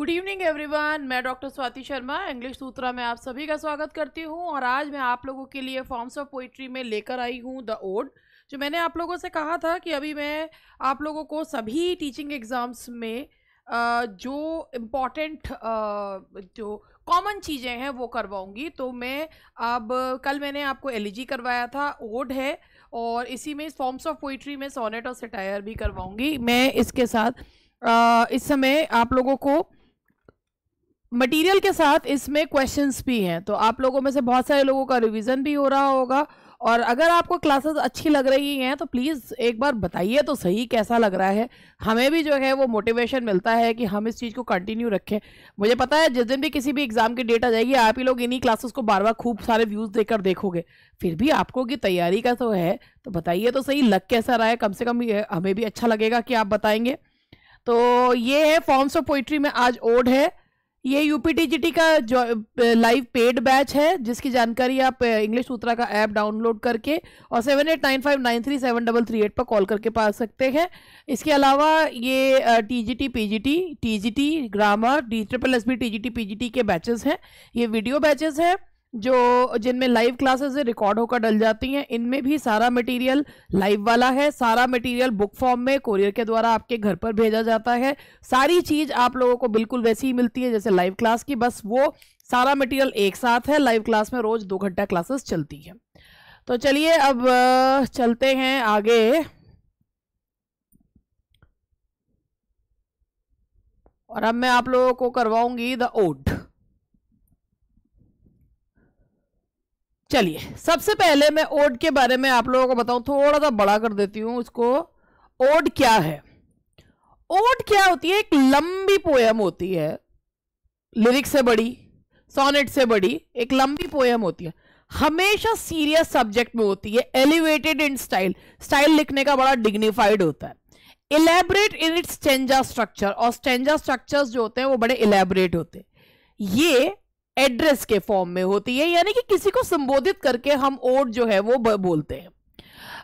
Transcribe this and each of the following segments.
Good evening everyone मैं doctor Swati Sharma English Sutra में आप सभी का स्वागत करती हूँ और आज मैं आप लोगों के लिए फॉर्म्स ऑफ पोइट्री में लेकर आई हूँ द ओड जो मैंने आप लोगों से कहा था कि अभी मैं आप लोगों को सभी टीचिंग एग्ज़ाम्स में जो इम्पॉर्टेंट जो कॉमन चीज़ें हैं वो करवाऊंगी तो मैं अब कल मैंने आपको एल करवाया था ओड है और इसी में फॉर्म्स ऑफ पोइट्री में सोनेट और सटायर भी करवाऊँगी मैं इसके साथ इस समय आप लोगों को मटेरियल के साथ इसमें क्वेश्चंस भी हैं तो आप लोगों में से बहुत सारे लोगों का रिवीजन भी हो रहा होगा और अगर आपको क्लासेस अच्छी लग रही हैं तो प्लीज़ एक बार बताइए तो सही कैसा लग रहा है हमें भी जो है वो मोटिवेशन मिलता है कि हम इस चीज़ को कंटिन्यू रखें मुझे पता है जिस दिन भी किसी भी एग्ज़ाम की डेट आ जाएगी आप ही लोग इन्हीं क्लासेस को बार बार खूब सारे व्यूज़ देकर देखोगे फिर भी आपको की तैयारी का तो है तो बताइए तो सही लग कैसा रहा है कम से कम हमें भी अच्छा लगेगा कि आप बताएंगे तो ये है फॉर्म्स ऑफ पोइट्री में आज ओड है ये यूपीटीजीटी का लाइव पेड बैच है जिसकी जानकारी आप इंग्लिश सूत्रा का ऐप डाउनलोड करके और seven eight nine five nine three seven double three eight पर कॉल करके पा सकते हैं इसके अलावा ये TGT PGT TGT grammar D triple S B TGT PGT के बैचेस हैं ये वीडियो बैचेस हैं जो जिनमें लाइव क्लासेस रिकॉर्ड होकर डल जाती हैं इनमें भी सारा मटेरियल लाइव वाला है सारा मटेरियल बुक फॉर्म में कोरियर के द्वारा आपके घर पर भेजा जाता है सारी चीज़ आप लोगों को बिल्कुल वैसी ही मिलती है जैसे लाइव क्लास की बस वो सारा मटेरियल एक साथ है लाइव क्लास में रोज़ दो घंटा क्लासेस चलती है तो चलिए अब चलते हैं आगे और अब मैं आप लोगों को करवाऊंगी द ओड चलिए सबसे पहले मैं ओड के बारे में आप लोगों को बताऊं थोड़ा सा बड़ा कर देती हूं इसको ओड क्या है ओड क्या होती है एक लंबी पोयम होती है लिरिक से बड़ी सोनेट से बड़ी एक लंबी पोयम होती है हमेशा सीरियस सब्जेक्ट में होती है एलिवेटेड इन स्टाइल स्टाइल लिखने का बड़ा डिग्निफाइड होता है elaborate in its stanza structure और स्टेंजा स्ट्रक्चर्स जो होते हैं वो बड़े इलेबरेट होते हैं ये एड्रेस के फॉर्म में होती है यानी कि किसी को संबोधित करके हम ओट जो है वो बोलते हैं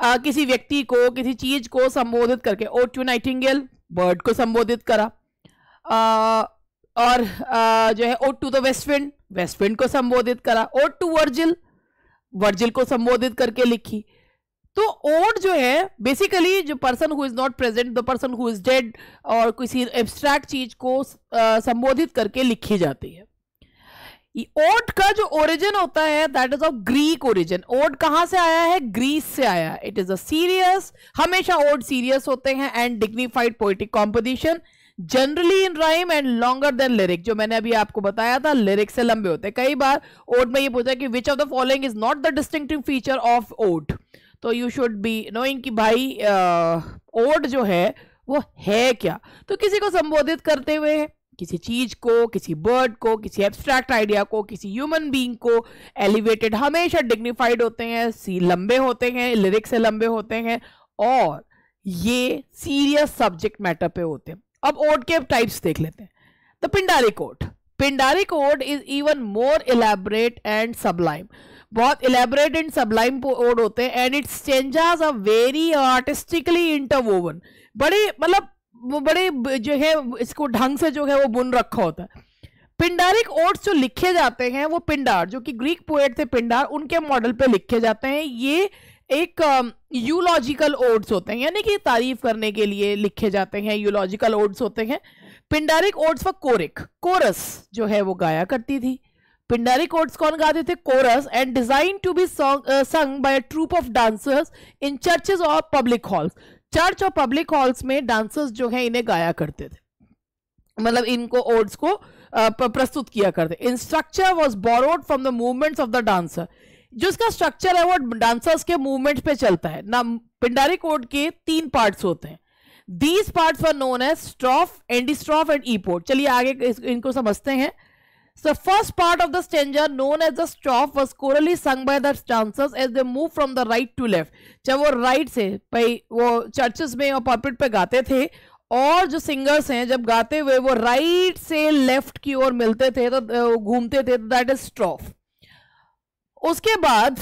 आ, किसी व्यक्ति को किसी चीज को संबोधित करके ओट टू नाइटिंगेल बर्ड को संबोधित करा आ, और आ, जो है ओट टू द वेस्टविंड वेस्टविंड को संबोधित करा ओट टू वर्जिल वर्जिल को संबोधित करके लिखी तो ओड जो है बेसिकली जो person who is not present the person who is dead और किसी एब्स्ट्रैक्ट चीज को संबोधित करके लिखी जाती है ओट का जो ओरिजिन होता है that is of Greek origin ode कहां से आया है ग्रीस से आया इट इज अ सीरियस हमेशा ओट सीरियस होते हैं and dignified poetic composition generally in rhyme and longer than lyric जो मैंने अभी आपको बताया था लिरिक से लंबे होते हैं कई बार ओट में ये पूछा कि which of the following is not the distinctive feature of ode तो यू शुड बी नोइंग कि भाई ओट जो है वो है क्या तो किसी को संबोधित करते हुए किसी चीज को किसी बर्ड को किसी एब्स्ट्रैक्ट आइडिया को किसी ह्यूमन बीइंग को एलिवेटेड हमेशा डिग्निफाइड होते हैं सी लंबे होते हैं लिरिक्स से लंबे होते हैं और ये सीरियस सब्जेक्ट मैटर पे होते हैं अब ओड के टाइप्स देख लेते हैं the Pindaric ode Pindaric ode is even more elaborate and sublime बहुत इलेबरेट एंड सबलाइम ओड होते हैं and its changes a very artistically interwoven बड़े मतलब वो बड़े जो है इसको ढंग से जो है वो बुन रखा होता है पिंडारिक ओट्स जो लिखे जाते हैं वो पिंडार जो कि ग्रीक पोएट थे पिंडार उनके मॉडल पे लिखे जाते हैं ये एक यूलॉजिकल ओट्स होते हैं यानी कि तारीफ करने के लिए लिखे जाते हैं यूलॉजिकल ओट्स होते हैं पिंडारिक ओट्स व कोरिक कोरस जो है वो गाया करती थी पिंडारिक ओट्स कौन गाते थे chorus and designed to be sung by troupe of dancers in churches और पब्लिक हॉल्स चर्च और पब्लिक हॉल्स में डांसर्स जो है इन्हें गाया करते थे मतलब इनको ओड्स को प्रस्तुत किया करते in structure was borrowed from the movements of the dancer जो इसका स्ट्रक्चर है वो डांसर्स के मूवमेंट पे चलता है ना पिंडारी कोड के तीन पार्ट्स होते हैं दीज पार्ट्स वर नोन है strophe antistrophe and epode चलिए आगे इनको समझते हैं So first part of the stanza known as the strophe was chorally sung by the dancers as they moved from the right to left. चाहे वो right से भाई वो churches में और pulpit पे गाते थे और जो singers हैं जब गाते हुए वो right से left की ओर मिलते थे तो घूमते थे तो that is strophe. उसके बाद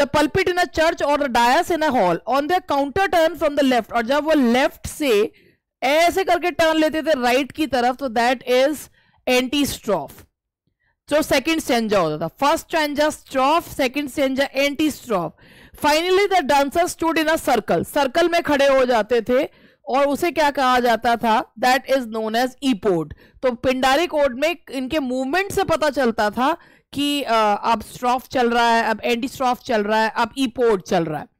the pulpit in a church और dais in a hall on the counter turn from the left और जब वो लेफ्ट से ऐसे करके टर्न लेते थे राइट right की तरफ तो दैट इज एंटी स्ट्रॉफ जो सेकंड स्टेंजा होता था first stanza strophe second stanza antistrophe finally the dancer stood in a circle circle में खड़े हो जाते थे और उसे क्या कहा जाता था that is known as epode तो पिंडारी कोड में इनके मूवमेंट से पता चलता था कि अब स्ट्रॉफ चल रहा है अब एंटी स्ट्रॉफ चल रहा है अब ईपोड चल रहा है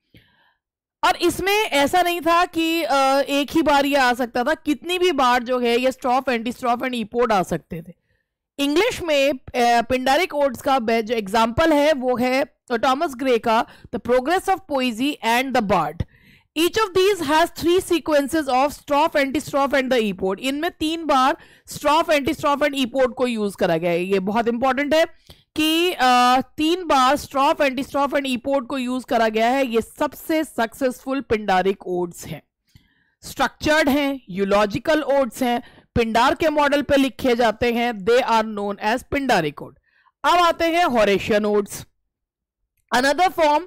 और इसमें ऐसा नहीं था कि एक ही बार ये आ सकता था कितनी भी बार जो है ये स्ट्रॉफ एंटी स्ट्रॉफ एंड ईपोड आ सकते थे इंग्लिश में पिंडारिक ओड्स का जो एग्जाम्पल है वो है टॉमस ग्रे का the progress of poesy and the bard each of these has three sequences of strophe antistrophe and the epode इनमें तीन बार स्ट्रॉफ एंटी स्ट्रॉफ एंड ईपोड को यूज करा गया है ये बहुत इंपॉर्टेंट है कि तीन बार स्ट्रॉफ एंटी स्ट्रॉफ एंड ईपोर्ट को यूज करा गया है ये सबसे सक्सेसफुल पिंडारिक ओड्स हैं स्ट्रक्चर्ड हैं यूलॉजिकल ओड्स हैं पिंडार के मॉडल पे लिखे जाते हैं they are known as Pindaric ode अब आते हैं Horatian odes another form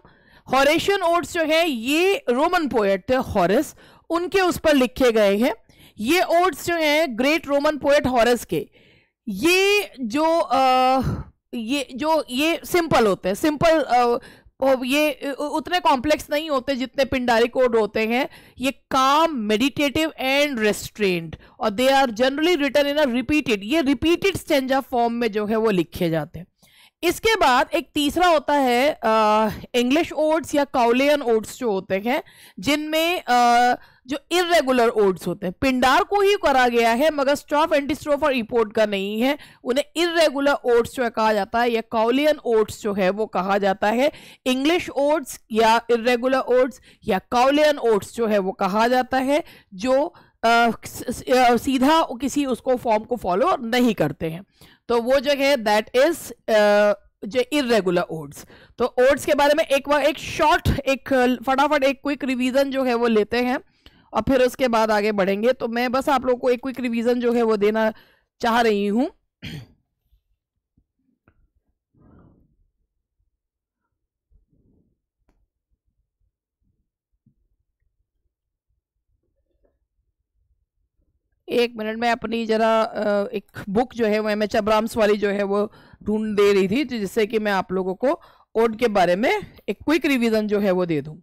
Horatian odes जो है ये रोमन पोएट थे हॉरेस उनके उस पर लिखे गए हैं ये ओड्स जो हैं ग्रेट रोमन पोएट हॉरेस के ये जो आ, ये जो ये सिंपल होते हैं सिंपल ये उतने कॉम्प्लेक्स नहीं होते जितने पिंडारी कोड होते हैं ये काम मेडिटेटिव एंड रेस्ट्रेंड और they are generally written in a repeated ये रिपीटेड स्टेंजा फॉर्म में जो है वो लिखे जाते हैं इसके बाद एक तीसरा होता है इंग्लिश ओड्स या काउलियन ओड्स जो होते हैं जिनमें जो इरेगुलर ओड्स होते हैं पिंडार को ही करा गया है मगर स्ट्रॉफ एंटीस्ट्रोफ और इपोड का नहीं है उन्हें इरेगुलर ओट्स जो कहा जाता है या काउलियन ओट्स जो है वो कहा जाता है इंग्लिश ओट्स या इरेगुलर ओट्स या काउलियन ओट्स जो है वो कहा जाता है जो आ, सीधा किसी उसको फॉर्म को फॉलो नहीं करते हैं तो वो जगह दैट इज जो इरेगुलर ओड्स तो ओड्स के बारे में एक बार एक शॉर्ट एक फटाफट एक क्विक रिवीजन जो है वो लेते हैं और फिर उसके बाद आगे बढ़ेंगे तो मैं बस आप लोगों को एक क्विक रिवीजन जो है वो देना चाह रही हूं एक मिनट में अपनी जरा एक बुक जो है वो एम एच अब्राम्स वाली जो है वो ढूंढ दे रही थी जिससे कि मैं आप लोगों को ओड के बारे में एक क्विक रिवीजन जो है वो दे दूं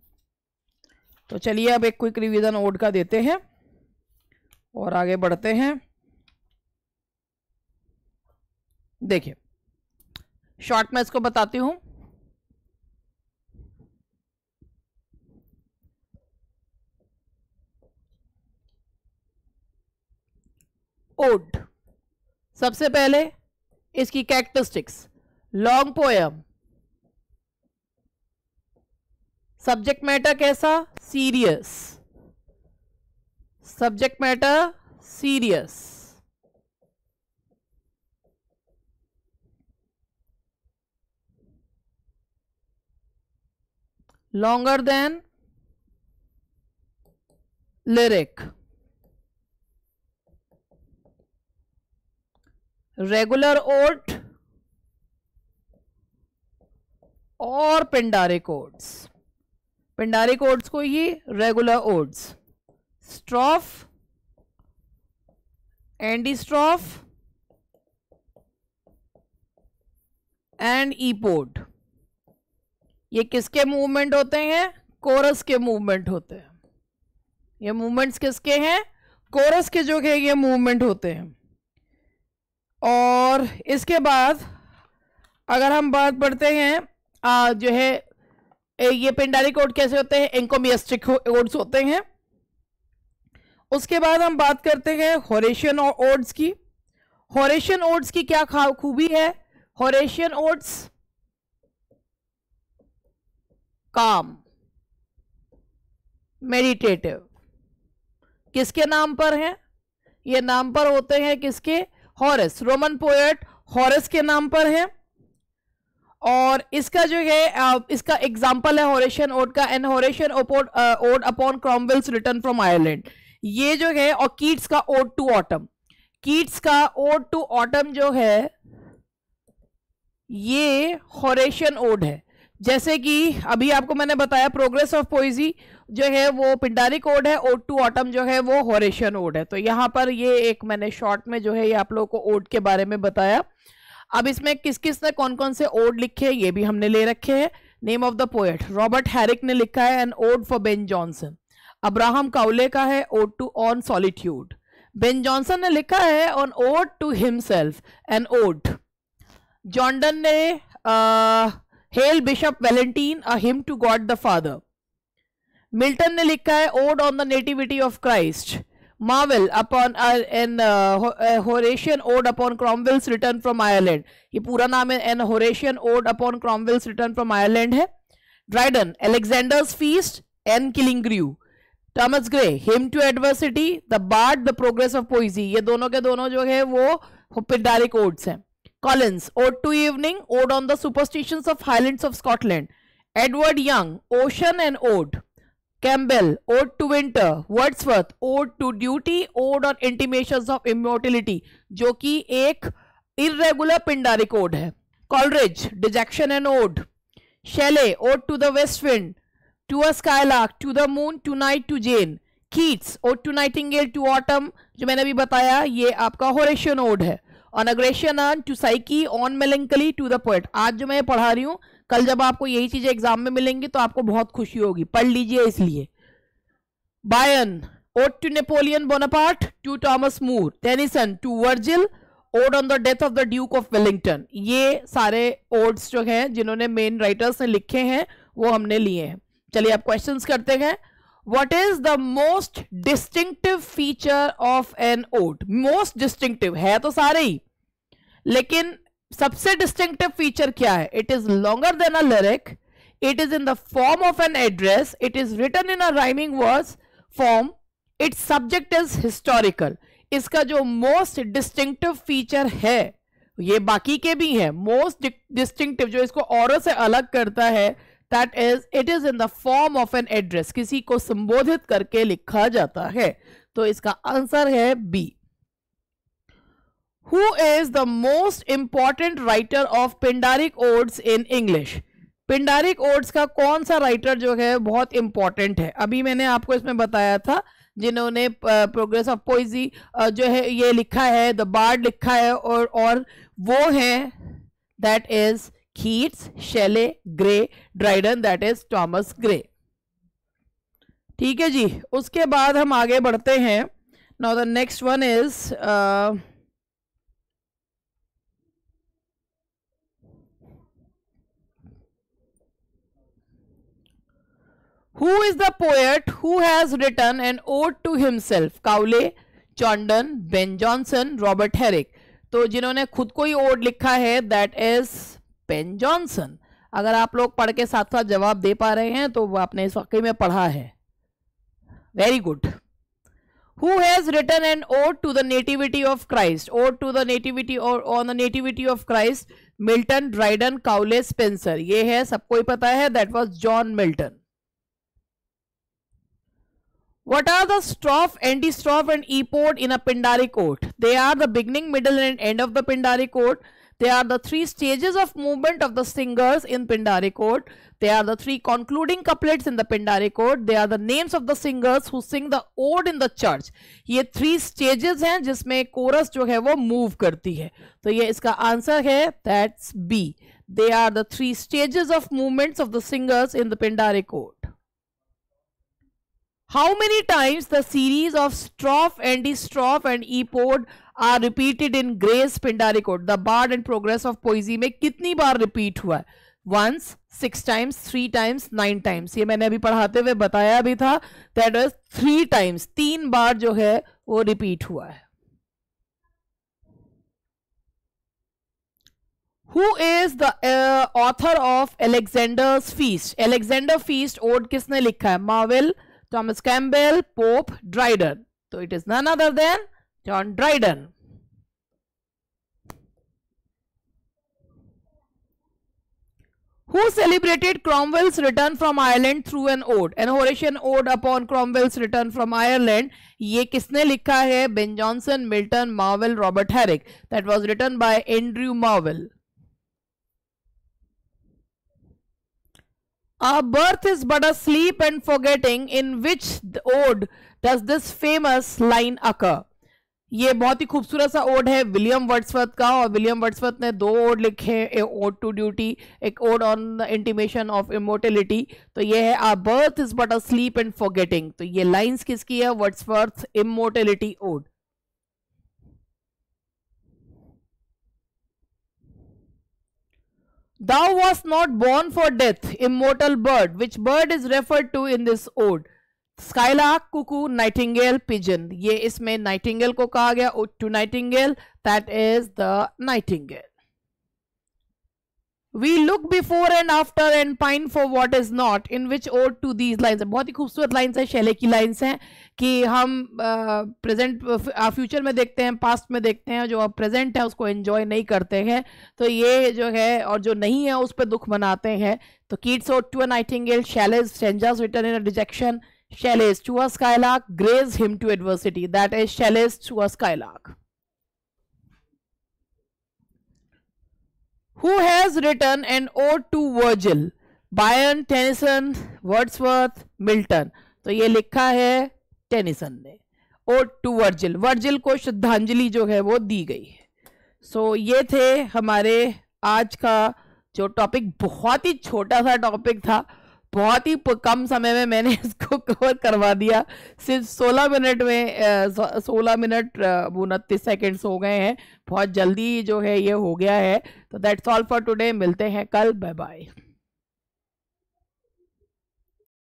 तो चलिए अब एक क्विक रिवीजन ओड का देते हैं और आगे बढ़ते हैं देखिए शॉर्ट में इसको बताती हूं ओड सबसे पहले इसकी characteristics long poem subject matter कैसा serious subject matter serious longer than lyric regular oat or pindaric oats Pindaric odes को ही regular odes strophe antistrophe and epode ये किसके मूवमेंट होते हैं कोरस के मूवमेंट होते हैं ये मूवमेंट्स किसके हैं कोरस के जो है ये मूवमेंट होते हैं और इसके बाद अगर हम बात पढ़ते हैं आ, जो है ये पिंडारी कोड कैसे होते हैं एंकोमियस्टिक ओड्स होते हैं उसके बाद हम बात करते हैं हॉरेशियन ओड्स की हॉरेशियन ओड्स की क्या खूबी है हॉरेशियन ओड्स काम मेडिटेटिव किसके नाम पर हैं ये नाम पर होते हैं किसके हॉरस रोमन पोएट हॉरस के नाम पर हैं और इसका जो है इसका एग्जाम्पल है होरेशन ओड का and Horatian ode upon Cromwell's return from Ireland ये जो है और कीट्स का ओड टू ऑटम कीट्स का ओड टू ऑटम जो है ये होरेशन ओड है जैसे कि अभी आपको मैंने बताया प्रोग्रेस ऑफ पोइजी जो है वो पिंडारी कोड है ओड टू ऑटम जो है वो होरेशन ओड है तो यहाँ पर ये एक मैंने शॉर्ट में जो है ये आप लोगों को ओड के बारे में बताया अब इसमें किस किस ने कौन कौन से ओड लिखे ये भी हमने ले रखे हैं name of the poet Robert Herrick ने लिखा है an ode for Ben Jonson Abraham Cowley का है ode to on solitude Ben Jonson ने लिखा है on ode to himself an ode John Donne ने hail Bishop Valentine a hymn to God the Father Milton ने लिखा है ode on the nativity of Christ marvel upon uh, an uh, uh, horatian ode upon cromwell's return from ireland ye pura naam hai an horatian ode upon cromwell's return from ireland hai dryden alexander's feast and killingrue thomas gray hymn to adversity the bard the progress of poesy ye dono ke dono jo hai wo pindaric odes hain collins ode to evening ode on the superstitions of highlands of scotland edward young ocean and ode Campbell, Ode to Winter, Wordsworth, Ode to Duty, Ode on Intimations of Immortality, जो कि एक irregular Pindaric ode है Coleridge dejection an ode Shelley ode to the west wind to a skylark to the moon to night to Jane Keats ode to nightingale to autumn जो मैंने अभी बताया ये आपका होरेशियन ओड है on a Grecian on to Psyche on melancholy to the poet आज जो मैं पढ़ा रही हूँ कल जब आपको यही चीजें एग्जाम में मिलेंगी तो आपको बहुत खुशी होगी पढ़ लीजिए इसलिए Byron ode to Napoleon Bonaparte to Thomas Moore Tennyson to Virgil ode on the death of the duke of Wellington ये सारे ओड्स जो हैं जिन्होंने मेन राइटर्स ने लिखे हैं वो हमने लिए हैं चलिए आप क्वेश्चन करते हैं what is the most distinctive feature of an ode most distinctive है तो सारे ही लेकिन सबसे डिस्टिंक्टिव फीचर क्या है it is longer than a lyric it is in the form of an address it is written in a rhyming words form its subject is historical इसका जो most distinctive feature है ये बाकी के भी हैं मोस्ट डिस्टिंक्टिव जो इसको और से अलग करता है that is it is in the form of an address किसी को संबोधित करके लिखा जाता है तो इसका आंसर है B who is the most important writer of Pindaric odes in English? Pindaric odes का कौन सा राइटर जो है बहुत इंपॉर्टेंट है अभी मैंने आपको इसमें बताया था जिन्होंने प्रोग्रेस ऑफ पोइजी जो है ये लिखा है द बार्ड लिखा है और और वो है that is Keats Shelley Gray Dryden that is Thomas Gray ठीक है जी उसके बाद हम आगे बढ़ते हैं now the next one is who is the poet who has written an ode to himself Cowley John Donne Ben Jonson Robert Herrick तो जिन्होंने खुद को ही ओड लिखा है दैट इज बेन जॉनसन अगर आप लोग पढ़ के साथ साथ जवाब दे पा रहे हैं तो आपने इस वाकई में पढ़ा है very good who has written an ode to the nativity of christ ode to the nativity or on the nativity of christ milton dryden cowley spencer ye hai sabko hi pata hai that was john milton What are the strophe, antistrophe and epode in a Pindari chord? They are the beginning, middle and end of the Pindari chord. They are the three stages of movement of the singers in Pindari chord. They are the three concluding couplets in the Pindari chord. They are the names of the singers who sing the ode in the church. These three stages are, जिसमें chorus जो है वो move करती है. तो ये answer is that's B. They are the three stages of movements of the singers in the Pindari chord. how many times the series of strophe and strophe and epod are repeated in grace pindaricode the bard and progress of poesy में कितनी बार repeat हुआ है once six times three times nine times ये मैंने अभी पढ़ाते हुए बताया भी था that was three times तीन बार जो है वो repeat हुआ है who is the author of Alexander's feast Alexander feast ode किसने लिखा है Marvell Thomas Campbell, Pope, Dryden. So it is none other than John Dryden. Who celebrated Cromwell's return from Ireland through an ode? An Horatian ode upon Cromwell's return from Ireland. ये किसने लिखा है? Ben Jonson, Milton, Marvel, Robert Herrick. That was written by Andrew Marvel. Our birth is but a sleep and forgetting in which ode does this famous line occur? ये बहुत ही खूबसूरत सा odd है विलियम वर्ड्सवर्थ का और William Wordsworth ने दो ओड लिखे हैं ए ओड टू ड्यूटी एक ode on the intimation of immortality तो ये है our birth is but a sleep and forgetting तो ये लाइंस किसकी है Wordsworth immortality ode Thou wast not born for death, immortal bird, which bird is referred to in this ode. Skylark, cuckoo, nightingale, pigeon. Ye isme nightingale ko kaha gaya, to nightingale, that is the nightingale. We look before and after and pine for what is not in which ode to these lines बहुत ही खूबसूरत lines हैं Shelley की lines हैं कि हम present uh, future uh, में देखते हैं पास्ट में देखते हैं जो अब प्रेजेंट है उसको एंजॉय नहीं करते हैं तो ये जो है और जो नहीं है उस पर दुख मनाते हैं तो कीट्स और टू एन नाइटिंगेल शैलेज सेंजर्स written in dejection Shelley's to a skylark Gray's hymn to adversity that is Shelley's to a skylark Who has written an ode to Virgil? Byron Tennyson Wordsworth Milton तो ये लिखा है Tennyson ने odd to Virgil Virgil को श्रद्धांजलि जो है वो दी गई है सो so, ये थे हमारे आज का जो टॉपिक बहुत ही छोटा सा टॉपिक था बहुत ही कम समय में मैंने इसको कवर करवा दिया सिर्फ 16 मिनट में 16 मिनट उनतीस सेकेंड्स हो गए हैं बहुत जल्दी जो है ये हो गया है तो दैट्स ऑल फॉर टुडे मिलते हैं कल बाय बाय